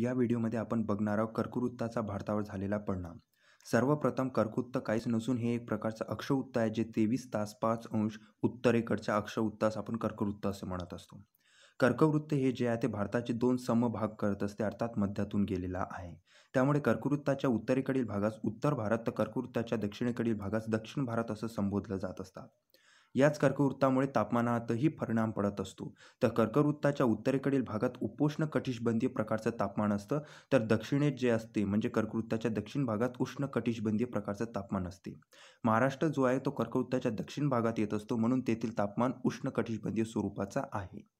या व्हिडिओमध्ये आपण बघणार आहोत कर्कवृत्ताचा भारतावर झालेला परिणाम सर्वप्रथम कर्कवृत्त काहीच नसून हे एक प्रकारचं अक्षवृत्त आहे जे तेवीस तास पाच अंश उत्तरेकडच्या अक्षवृत्तास आपण कर्कवृत्त असे म्हणत असतो कर्कवृत्त हे जे आहे ते भारताचे दोन सम भाग करत असते अर्थात मध्यातून गेलेला आहे त्यामुळे कर्कवृत्ताच्या उत्तरेकडील भागास उत्तर भारत तर कर्कवृत्ताच्या दक्षिणेकडील भागास दक्षिण भारत असं संबोधलं जात असतात याच कर्कवृत्तामुळे तापमानातही परिणाम पडत असतो तर कर्कवृत्ताच्या उत्तरेकडील भागात उपोष्ण कटिशबंधीय प्रकारचं तापमान असतं तर दक्षिणेत जे असते म्हणजे कर्कवृत्ताच्या दक्षिण भागात उष्ण कटिशबंधीय प्रकारचं तापमान असते महाराष्ट्र जो आहे तो कर्कवृत्ताच्या दक्षिण भागात येत असतो म्हणून तेथील तापमान उष्ण कटिशबंधीय स्वरूपाचा आहे